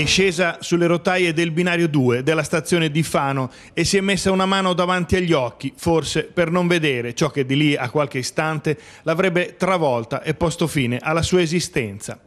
è scesa sulle rotaie del binario 2 della stazione di Fano e si è messa una mano davanti agli occhi, forse per non vedere ciò che di lì a qualche istante l'avrebbe travolta e posto fine alla sua esistenza.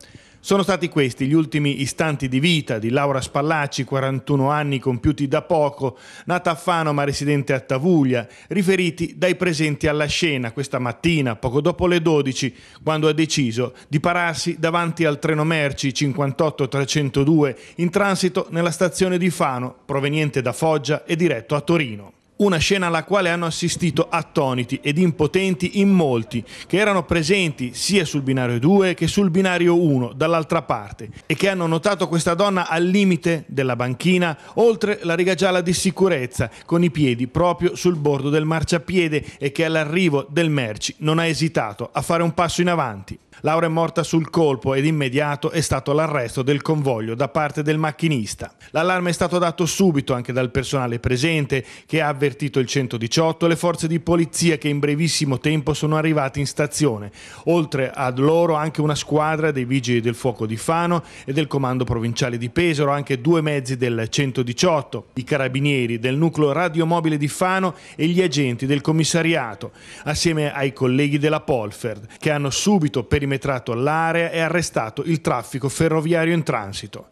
Sono stati questi gli ultimi istanti di vita di Laura Spallacci, 41 anni compiuti da poco, nata a Fano ma residente a Tavuglia, riferiti dai presenti alla scena questa mattina, poco dopo le 12, quando ha deciso di pararsi davanti al treno merci 58302 in transito nella stazione di Fano, proveniente da Foggia e diretto a Torino. Una scena alla quale hanno assistito attoniti ed impotenti in molti, che erano presenti sia sul binario 2 che sul binario 1 dall'altra parte e che hanno notato questa donna al limite della banchina, oltre la riga gialla di sicurezza, con i piedi proprio sul bordo del marciapiede e che all'arrivo del merci non ha esitato a fare un passo in avanti. Laura è morta sul colpo ed immediato è stato l'arresto del convoglio da parte del macchinista. L'allarme è stato dato subito anche dal personale presente che ha avvertito il 118 e le forze di polizia che in brevissimo tempo sono arrivate in stazione. Oltre a loro anche una squadra dei vigili del fuoco di Fano e del comando provinciale di Pesaro, anche due mezzi del 118, i carabinieri del nucleo radiomobile di Fano e gli agenti del commissariato, assieme ai colleghi della Polferd che hanno subito per perimetrato l'area e arrestato il traffico ferroviario in transito.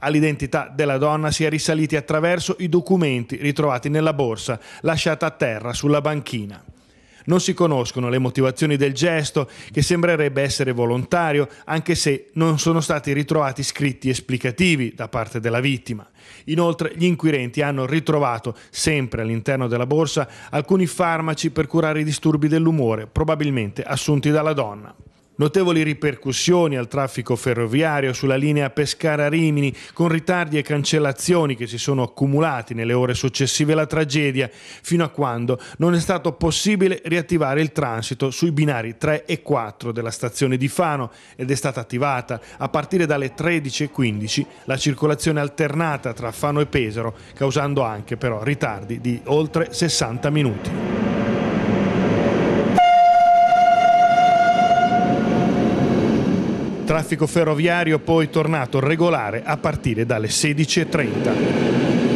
All'identità della donna si è risaliti attraverso i documenti ritrovati nella borsa lasciata a terra sulla banchina. Non si conoscono le motivazioni del gesto, che sembrerebbe essere volontario, anche se non sono stati ritrovati scritti esplicativi da parte della vittima. Inoltre, gli inquirenti hanno ritrovato, sempre all'interno della borsa, alcuni farmaci per curare i disturbi dell'umore, probabilmente assunti dalla donna. Notevoli ripercussioni al traffico ferroviario sulla linea Pescara-Rimini, con ritardi e cancellazioni che si sono accumulati nelle ore successive alla tragedia, fino a quando non è stato possibile riattivare il transito sui binari 3 e 4 della stazione di Fano ed è stata attivata a partire dalle 13.15 la circolazione alternata tra Fano e Pesaro, causando anche però ritardi di oltre 60 minuti. Traffico ferroviario poi tornato regolare a partire dalle 16.30.